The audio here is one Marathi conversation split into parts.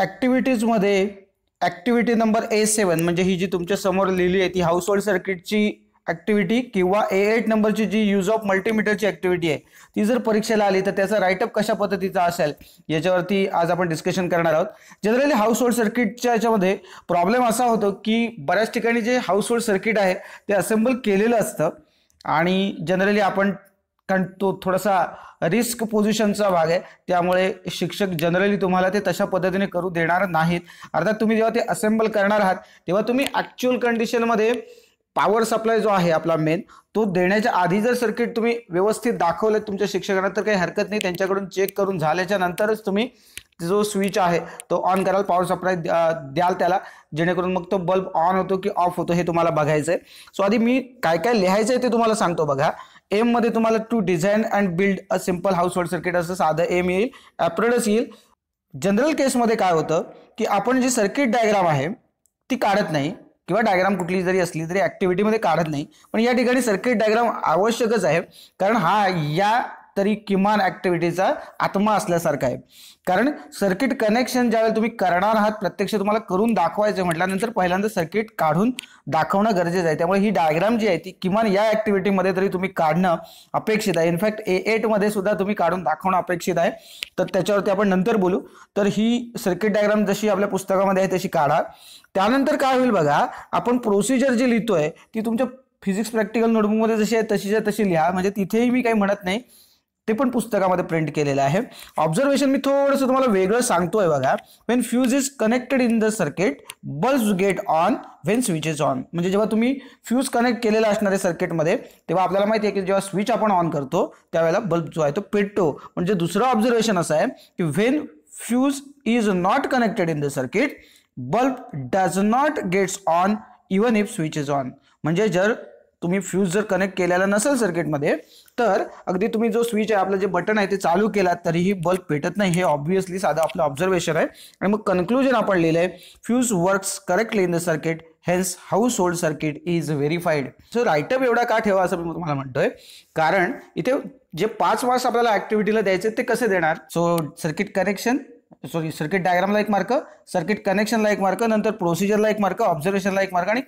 ॲक्टिव्हिटीजमध्ये ॲक्टिव्हिटी नंबर ए सेवन म्हणजे ही जी तुमच्या समोर लिहिली आहे ती हाऊसहोल्ड होल्ड सर्किटची ॲक्टिव्हिटी किंवा ए एट नंबरची जी यूज ऑफ मल्टीमीटरची ॲक्टिव्हिटी आहे ती जर परीक्षेला आली तर त्याचा राईटअप कशा पद्धतीचा असेल याच्यावरती आज आपण डिस्कशन करणार आहोत जनरली हाऊस होल्ड सर्किटच्या याच्यामध्ये प्रॉब्लेम असा होतो की बऱ्याच ठिकाणी जे हाऊस होल्ड सर्किट आहे ते असेंबल केलेलं असतं आणि जनरली आपण कारण तो थोडासा रिस्क पोझिशनचा भाग आहे त्यामुळे शिक्षक जनरली तुम्हाला ते तशा पद्धतीने करू देणार नाहीत अर्थात तुम्ही जेव्हा ते असेंबल करणार आहात तेव्हा तुम्ही ॲक्च्युअल कंडिशनमध्ये पॉवर सप्लाय जो आहे आपला मेन तो देण्याच्या आधी जर सर्किट तुम्ही व्यवस्थित दाखवलं तुमच्या शिक्षकांना तर काही हरकत नाही त्यांच्याकडून चेक करून झाल्याच्या नंतरच तुम्ही जो स्विच आहे तो ऑन कराल पॉवर सप्लाय द्याल त्याला जेणेकरून मग तो बल्ब ऑन होतो की ऑफ होतो हे तुम्हाला बघायचं आहे सो आधी मी काय काय लिहायचं आहे ते तुम्हाला सांगतो बघा एम मध्ये तुम्हाला to design and build a simple हाऊस होल्ड सर्किट असं साधं एम येईल अप्रोडस येईल जनरल केसमध्ये काय होतं की आपण जी सर्किट डायग्राम आहे ती काढत नाही किंवा डायग्राम कुठली जरी असली तरी ॲक्टिव्हिटीमध्ये काढत नाही पण या ठिकाणी सर्किट डायग्राम आवश्यकच आहे कारण हा या तरी किमान ऍक्टिव्हिटीचा आत्मा असल्यासारखा आहे कारण सर्किट कनेक्शन ज्यावेळेला तुम्ही करणार आहात प्रत्यक्ष तुम्हाला करून दाखवायचं म्हटल्यानंतर पहिल्यांदा सर्किट काढून दाखवणं गरजेचं आहे त्यामुळे ही डायग्राम जी आहे ती किमान या ऍक्टिव्हिटीमध्ये तरी तुम्ही काढणं अपेक्षित आहे इनफॅक्ट ए एटमध्ये सुद्धा तुम्ही काढून दाखवणं अपेक्षित आहे तर त्याच्यावरती आपण नंतर बोलू तर ही सर्किट डायग्राम जशी आपल्या पुस्तकामध्ये आहे तशी काढा त्यानंतर काय होईल बघा आपण प्रोसिजर जी लिहितोय ती तुमच्या फिजिक्स प्रॅक्टिकल नोटबुकमध्ये जशी आहे आहे तशी लिहा म्हणजे तिथेही मी काही म्हणत नाही ते पण पुस्तकामध्ये प्रिंट केलेलं आहे ऑब्झर्वेशन मी थोडंसं तुम्हाला वेगळं सांगतोय बघा when fuse is connected in the circuit bulb get on when switch is on म्हणजे जेव्हा तुम्ही फ्यूज कनेक्ट केलेला असणारे सर्किटमध्ये तेव्हा आपल्याला माहिती आहे की जेव्हा स्विच आपण ऑन करतो त्यावेळेला बल्ब जो आहे तो पेटतो म्हणजे दुसरं ऑब्झर्वेशन असं आहे की when fuse is not connected in the circuit bulb does not gets on even if switch is on म्हणजे जर तुम्ही फ्यूज जर कनेक्ट केलेला नसेल सर्किटमध्ये तर अगदी तुम्ही जो स्विच आहे आपलं जे बटन आहे ते चालू केलात तरीही बल्ब पेटत नाही हे ऑब्व्हियसली साधं आपलं ऑब्झर्वेशन आहे आणि मग कन्क्लुजन आपण लिहिलं आहे fuse works correctly in the circuit hence house hold circuit is verified so write up एवढा का ठेवा असं मी तुम्हाला म्हणतोय कारण इथे जे पाच मार्क्स आपल्याला ऍक्टिव्हिटीला द्यायचे ते कसे देणार so circuit connection sorry circuit डायग्रामला एक मार्क सर्किट कनेक्शनला एक मार्क नंतर प्रोसिजरला एक मार्क ऑब्झर्वेशनला एक मार्क आणि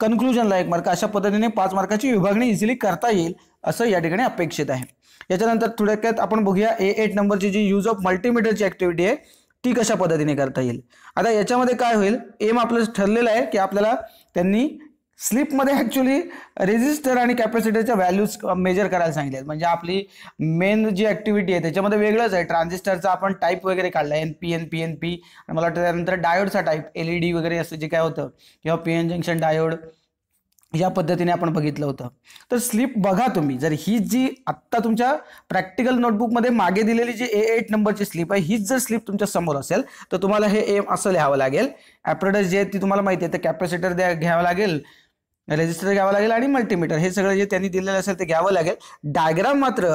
कन्क्लुजनला एक मार्क अशा पद्धतीने पाच मार्काची विभागणी इझिली करता येईल असं या ठिकाणी अपेक्षित आहे याच्यानंतर थोडक्यात आपण बघूया ए एट नंबरची जी यूज ऑफ मल्टीमीटरची ॲक्टिव्हिटी आहे ती कशा पद्धतीने करता येईल आता याच्यामध्ये काय होईल एम आपलं ठरलेलं आहे की आपल्याला त्यांनी स्लीपमध्ये ॲक्च्युली रेजिस्टर आणि कॅपॅसिटरच्या व्हॅल्यूज मेजर करायला सांगितले आहेत म्हणजे आपली मेन जी ऍक्टिव्हिटी आहे त्याच्यामध्ये वेगळंच आहे ट्रान्झिस्टरचा आपण टाईप वगैरे काढला N P N P N P आणि मला वाटतं त्यानंतर डायोडचा टाईप एलईडी डी वगैरे असं जे काय होतं किंवा पी एन जंक्शन डायोड या पद्धतीने आपण बघितलं होतं तर स्लीप बघा तुम्ही जर ही जी आत्ता तुमच्या प्रॅक्टिकल नोटबुकमध्ये मागे दिलेली जी ए एट नंबरची स्लीप आहे हीच जर स्लीप तुमच्या समोर असेल तर तुम्हाला हे एम असं लिहावं लागेल ॲपरेटस जे आहे ती तुम्हाला माहिती आहे तर कॅपॅसिटर द्या घ्यावं लागेल रेजिस्टर घ्यावा लागेल आणि मल्टीमीटर हे सगळं जे त्यांनी दिलेलं असेल ते घ्यावं लागेल डायग्राम मात्र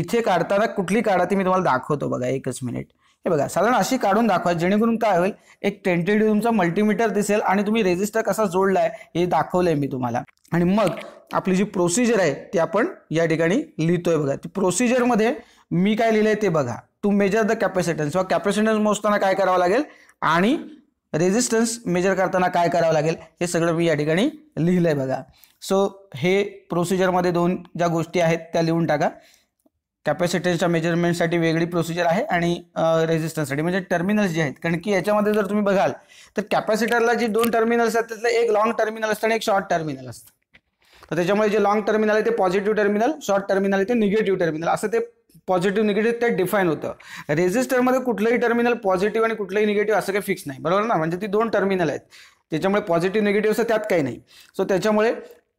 इथे काढताना कुठली काढा ती मी तुम्हाला दाखवतो बघा एकच मिनिट हे बघा साधारण अशी काढून दाखवा जेणेकरून काय होईल एक टेंटेटिव्ह तुमचा मल्टीमीटर दिसेल आणि तुम्ही रेजिस्टर कसा जोडलाय हे दाखवलंय मी तुम्हाला आणि मग आपली जी प्रोसिजर आहे ती आपण या ठिकाणी लिहितोय बघा ती प्रोसिजरमध्ये मी काय लिहिलंय ते बघा टू मेजर द कॅपॅसिटन्स किंवा कॅपॅसिटन्स मोजताना काय करावं लागेल आणि रेजिस्टन्स मेजर करताना काय करावं लागेल हे सगळं मी या ठिकाणी लिहिलं आहे बघा सो हे प्रोसिजरमध्ये दोन ज्या गोष्टी आहेत त्या लिहून टाका मेजरमेंट मेजरमेंटसाठी वेगळी प्रोसिजर आहे आणि रेजिस्टन्ससाठी म्हणजे टर्मिनल्स जे आहेत कारण की याच्यामध्ये जर तुम्ही बघाल तर कॅपॅसिटरला जे दोन टर्मिनल्स आहेत त्यातलं एक लॉंग टर्मिनल असतं आणि एक शॉर्ट टर्मिनल असतं तर त्याच्यामुळे जे लॉंग टर्मिनल आहे ते पॉझिटिव्ह टर्मिनल शॉर्ट टर्मिनल आहे ते निगेटिव्ह टर्मिनल असं ते पॉझिटिव्ह निगेटिव्ह ते डिफाईन होतं रेजिस्टरमध्ये कुठलंही टर्मिनल पॉझिटिव्ह आणि कुठलंही निगेटिव्ह असं काही फिक्स नाही बरोबर ना म्हणजे ती दोन टर्मिनल आहेत त्याच्यामुळे पॉझिटिव्ह निगेटिव्ह असं त्यात काही नाही सो त्याच्यामुळे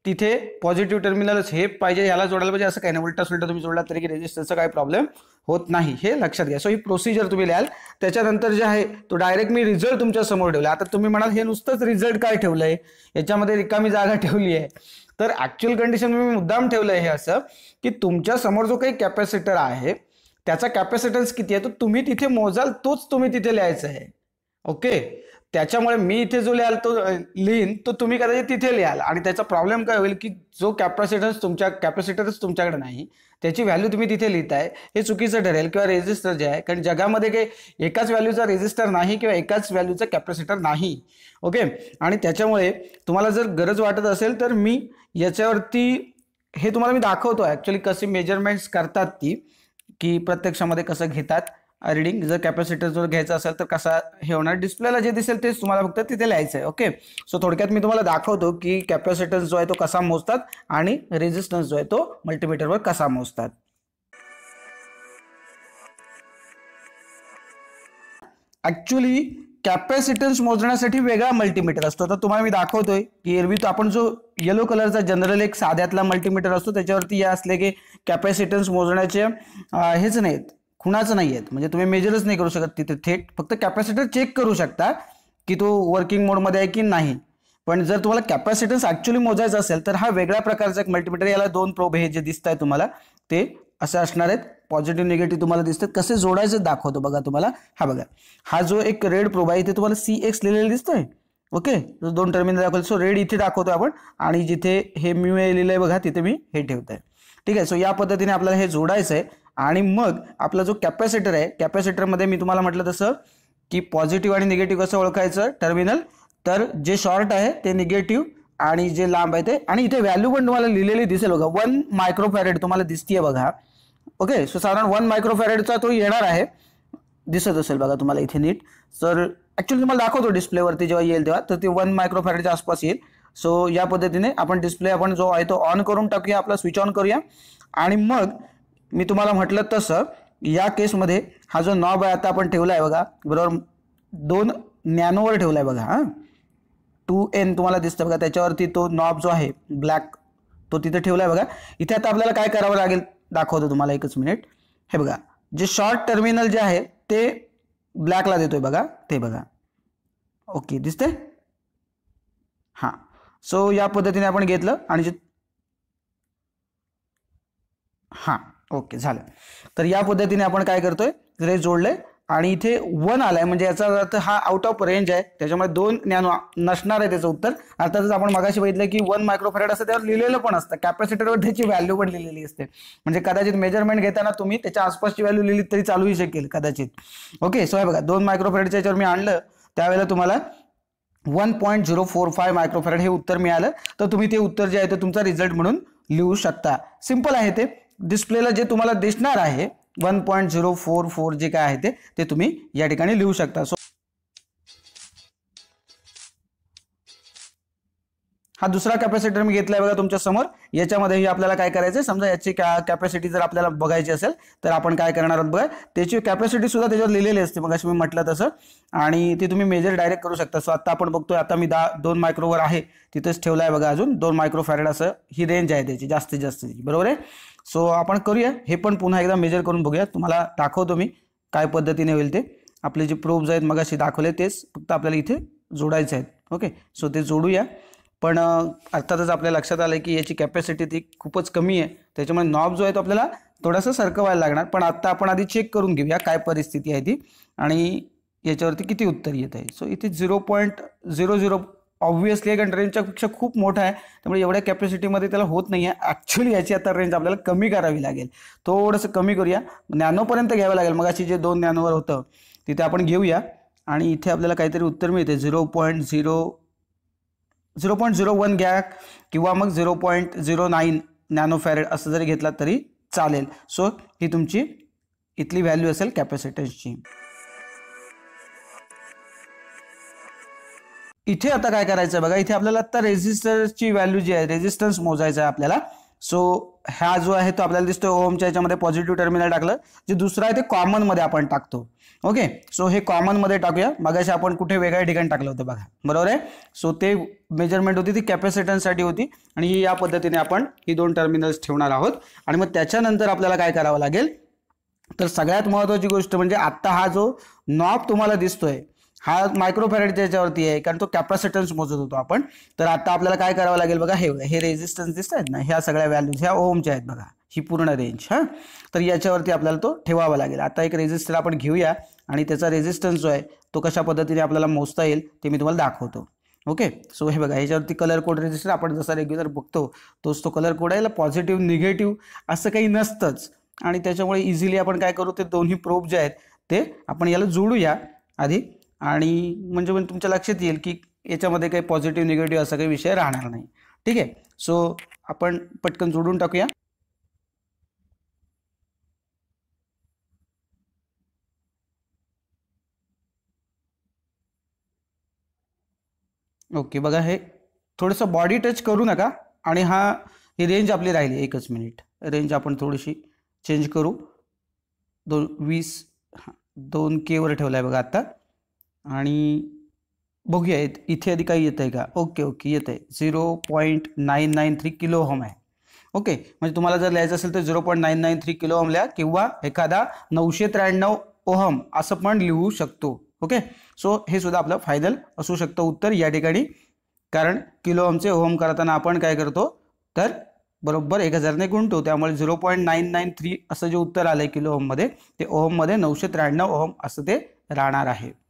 तिथे पॉझिटिव्ह टर्मिनलच हे पाहिजे याला जोडायला पाहिजे असं काही नाही उलटा सुलटा तुम्ही जोडला तरी की रेजिस्टरचा काही प्रॉब्लेम होत नाही हे लक्षात घ्या सो ही प्रोसिजर तुम्ही लिहाल त्याच्यानंतर जे आहे तो डायरेक्ट मी रिझल्ट तुमच्या समोर ठेवला आता तुम्ही म्हणाल हे नुसतंच रिझल्ट काय ठेवलं आहे याच्यामध्ये रिकामी जागा ठेवली आहे तर ऍक्च्युअल कंडिशन मी मुद्दाम ठेवलं हे असं की तुमच्या समोर जो काही कॅपॅसिटर आहे त्याचा कॅपॅसिटन्स किती आहे तो तुम्ही तिथे मोजाल तोच तुम्ही तिथे लिहायचं आहे ओके त्याच्यामुळे मी इथे जो लिहाल तो लिहीन तो तुम्ही कदाचित तिथे लिहाल आणि त्याचा प्रॉब्लेम काय होईल की जो कॅपॅसिटन्स तुमच्या कॅपॅसिटरच तुमच्याकडे नाही त्याची व्हॅल्यू तुम्ही तिथे लिहिताय हे चुकीचं ठरेल किंवा रेजिस्टर जे आहे कारण जगामध्ये काही एकाच व्हॅल्यूचा रेजिस्टर नाही किंवा एकाच व्हॅल्यूचा कॅपॅसिटर नाही ओके आणि त्याच्यामुळे तुम्हाला जर गरज वाटत असेल तर मी याच्यावरती हे तुम्हाला मी दाखवतो ॲक्च्युली कसे मेजरमेंट्स करतात ती की प्रत्यक्षामध्ये कसं घेतात रिडिंग जर कॅपॅसिटर जर घ्यायचा असेल तर कसा हे होणार डिस्प्लेला जे दिसेल तेच तुम्हाला फक्त तिथे लिहायचं आहे ओके सो थोडक्यात मी तुम्हाला दाखवतो की कॅपॅसिटन्स जो आहे तो कसा मोजतात आणि रेजिस्टन्स जो आहे तो मल्टीमीटरवर कसा मोजतात ॲक्च्युली कॅपॅसिटन्स मोजण्यासाठी वेगळा मल्टीमीटर असतो तर तुम्हाला मी दाखवतोय की एरवी तो आपण जो येलो कलरचा जनरल एक साध्यातला मल्टीमीटर असतो त्याच्यावरती हे असले की कॅपॅसिटन्स मोजण्याचे हेच नाहीत कुणाच नाही आहेत म्हणजे तुम्ही मेजरच नाही करू शकत तिथे थेट फक्त कॅपॅसिटर चेक करू शकता की तो वर्किंग मोडमध्ये आहे की नाही पण जर तुम्हाला कॅपॅसिटन्स ऍक्च्युली मोजायचा असेल तर हा वेगळ्या प्रकारचा एक मल्टीमीटर याला दोन प्रोब हे जे दिसत आहे तुम्हाला ते असे असणार आहेत पॉझिटिव्ह निगेटिव्ह तुम्हाला दिसतात कसे जोडायचं दाखवतो बघा तुम्हाला हा बघा हा जो एक रेड प्रोब आहे इथे तुम्हाला सी एक्स लिहिलेला दिसतोय ओके दोन टर्मिनल दाखवले सो रेड इथे दाखवतो आपण आणि जिथे हे मी आहे बघा तिथे मी हे ठेवत आहे ठीक आहे सो या पद्धतीने आपल्याला हे जोडायचं आहे आणि मग आपला जो कॅपॅसिटर आहे कॅपॅसिटरमध्ये मी तुम्हाला म्हटलं तसं की पॉझिटिव्ह आणि निगेटिव्ह कसं ओळखायचं टर्मिनल तर जे शॉर्ट आहे ते निगेटिव्ह आणि जे लांब आहे ते आणि इथे व्हॅल्यू पण तुम्हाला लिहिलेली दिसेल बघा वन मायक्रोफॅरेड तुम्हाला दिसतीये बघा ओके सो साधारण वन मायक्रोफॅरेडचा तो येणार आहे दिसत असेल बघा तुम्हाला इथे नीट तर ॲक्च्युली तुम्हाला दाखवतो डिस्प्लेवरती जेव्हा येईल तेव्हा तर ते वन मायक्रोफॅरेडच्या आसपास येईल सो या पद्धतीने आपण डिस्प्ले आपण जो आहे तो ऑन करून टाकूया आपला स्विच ऑन करूया आणि मग मी तुम्हाला म्हटलं तसं या केसमध्ये हा जो नॉब आहे आता आपण ठेवला आहे बघा बरोबर दोन नॅनोवर ठेवला आहे बघा हां टू एन तुम्हाला दिसतं बघा त्याच्यावरती तो नॉब जो आहे ब्लॅक तो तिथे ठेवला आहे बघा इथे आता आपल्याला काय करावं लागेल दाखवतो तुम्हाला एकच मिनिट हे बघा जे शॉर्ट टर्मिनल जे आहे ते ब्लॅकला देतोय बघा ते बघा ओके दिसतंय हां सो या पद्धतीने आपण घेतलं आणि जे हां ओके झालं तर या पद्धतीने आपण काय करतोय तर जोडले जोडलंय आणि इथे वन आलाय म्हणजे याचा अर्थ हा आउट ऑफ रेंज आहे त्याच्यामुळे दोन ज्ञान नसणार आहे त्याचं उत्तर अर्थातच आपण मगाशी बघितलं की वन मायक्रोफॅरेड असं त्यावर लिहिलेलं पण असतं कॅपॅसिटरवर त्याची व्हॅल्यू पण लिहिलेली असते म्हणजे कदाचित मेजरमेंट घेताना तुम्ही त्याच्या आसपासची व्हॅल्यू लिहिली तरी चालूही शकेल कदाचित ओके सो बघा दोन मायक्रोफॅरेडच्या याच्यावर मी आणलं त्यावेळेला तुम्हाला one point zero four five हे उत्तर मिळालं तर तुम्ही ते उत्तर जे आहे ते तुमचा रिझल्ट म्हणून लिहू शकता सिम्पल आहे ते डिस्प्लेला जे तुम्हाला दिसणार आहे one point zero four four जे काय आहे ते तुम्ही या ठिकाणी लिहू शकता सो हा दुसरा कॅपॅसिटर मी घेतलाय बघा तुमच्या समोर याच्यामध्येही आपल्याला काय करायचं समजा याची कॅपॅसिटी जर आपल्याला बघायची असेल तर आपण काय करणार आहोत बघा त्याची कॅपॅसिटी सुद्धा त्याच्यावर लिहिलेली असते मग मी म्हटलं तसं आणि ती तुम्ही मेजर डायरेक्ट करू शकता सो आता आपण बघतोय आता मी दहा दोन मायक्रोवर आहे तिथेच ठेवलाय आहे बघा अजून दोन मायक्रो फॅरेड असं ही रेंज आहे त्याची जास्तीत जास्त बरोबर आहे सो आपण करूया हे पण पुन्हा एकदा मेजर करून बघूया तुम्हाला दाखवतो मी काय पद्धतीने होईल ते आपले जे प्रोब्स आहेत मग दाखवले तेच फक्त आपल्याला इथे जोडायचे आहेत ओके सो ते जोडूया पण अर्थातच आपल्या लक्षात आलं की याची कॅपॅसिटी ती खूपच कमी आहे त्याच्यामुळे नॉब जो आहे तो आपल्याला थोडासा सरकवायला लागणार पण आत्ता आपण आधी चेक करून घेऊया काय परिस्थिती आहे ती आणि याच्यावरती किती उत्तर येत आहे सो इथे zero point zero zero obviously एक रेंजच्यापेक्षा खूप मोठा आहे त्यामुळे एवढ्या कॅपॅसिटीमध्ये त्याला होत नाही आहे ॲक्च्युली याची आता रेंज आपल्याला कमी करावी लागेल थोडंसं कमी करूया नॅनोपर्यंत घ्यावं लागेल मग अशी जे दोन नॅनोवर होतं तिथे आपण घेऊया आणि इथे आपल्याला काहीतरी उत्तर मिळते zero point zero zero point zero one घ्या किंवा मग zero point zero nine nano असं जरी घेतला तरी चालेल सो ही तुमची इथली व्हॅल्यू असेल कॅपॅसिटन्सची इथे आता काय करायचं बघा इथे आपल्याला आता रेजिस्टरची व्हॅल्यू जी आहे रेजिस्टन्स मोजायचा आहे आपल्याला सो हा जो आहे तो आपल्याला दिसतो ओमच्या याच्यामध्ये पॉझिटिव्ह टर्मिनल टाकलं जे दुसरं आहे ते कॉमनमध्ये आपण टाकतो ओके सो हे कॉमनमध्ये टाकूया मगाशी आपण कुठे वेगळ्या ठिकाणी टाकलं होतं बघा बरोबर आहे सो ते मेजरमेंट होती ती कॅपॅसिटन्ससाठी होती आणि ही या पद्धतीने आपण ही दोन टर्मिनल्स ठेवणार आहोत आणि मग त्याच्यानंतर आपल्याला काय करावं लागेल तर सगळ्यात महत्त्वाची गोष्ट म्हणजे आत्ता हा जो नॉब तुम्हाला दिसतोय हा मायक्रोफॅरेडच्या याच्यावरती आहे कारण तो कॅपॅसिटन्स मोजत होतो आपण तर आता आपल्याला काय करावं लागेल बघा हे हे रेजिस्टन्स दिसत आहेत ना ह्या सगळ्या व्हॅल्यूज ह्या ओमच्या आहेत बघा ही पूर्ण रेंज हां तर याच्यावरती आपल्याला तो ठेवावा लागेल आता एक रेजिस्टर आपण घेऊया आणि त्याचा रेजिस्टन्स जो आहे तो कशा पद्धतीने आपल्याला मोजता येईल ते मी तुम्हाला दाखवतो ओके सो हे बघा ह्याच्यावरती कलर कोड रेजिस्टर आपण जसा रेग्युलर बघतो तोच तो कलर कोड आहे याला पॉझिटिव्ह निगेटिव्ह असं काही नसतंच आणि त्याच्यामुळे इझिली आपण काय करू ते दोन्ही प्रोब जे आहेत ते आपण याला जोडूया आधी आणि म्हणजे म्हणजे तुमच्या लक्षात येईल की याच्यामध्ये काही पॉझिटिव्ह निगेटिव्ह असा काही विषय राहणार नाही ठीक आहे सो आपण पटकन जोडून टाकूया ओके बघा हे थोडंसं बॉडी टच करू नका आणि हा ही रेंज आपली राहिली एकच मिनिट रेंज आपण थोडीशी चेंज करू दोन वीस दोन केवर ठेवला आहे बघा आत्ता आणि बघूया इथे आधी काही येत आहे का ओके ओके येत आहे zero point nine nine three kilo ohm आहे ओके म्हणजे तुम्हाला जर लिहायचं असेल तर zero point nine nine three kilo ohm लिहा किंवा एखादा नऊशे त्र्याण्णव ओहम असं पण लिहू शकतो ओके सो हे सुद्धा आपलं फायनल असू शकतं उत्तर या ठिकाणी कारण किलो ओमचे ओहम करताना आपण काय करतो तर बरोबर एक हजारने गुणतो त्यामुळे zero point nine nine three असं जे उत्तर आलं आहे किलो मध्ये ते ओहममध्ये नऊशे त्र्याण्णव ओहम असं ते राहणार आहे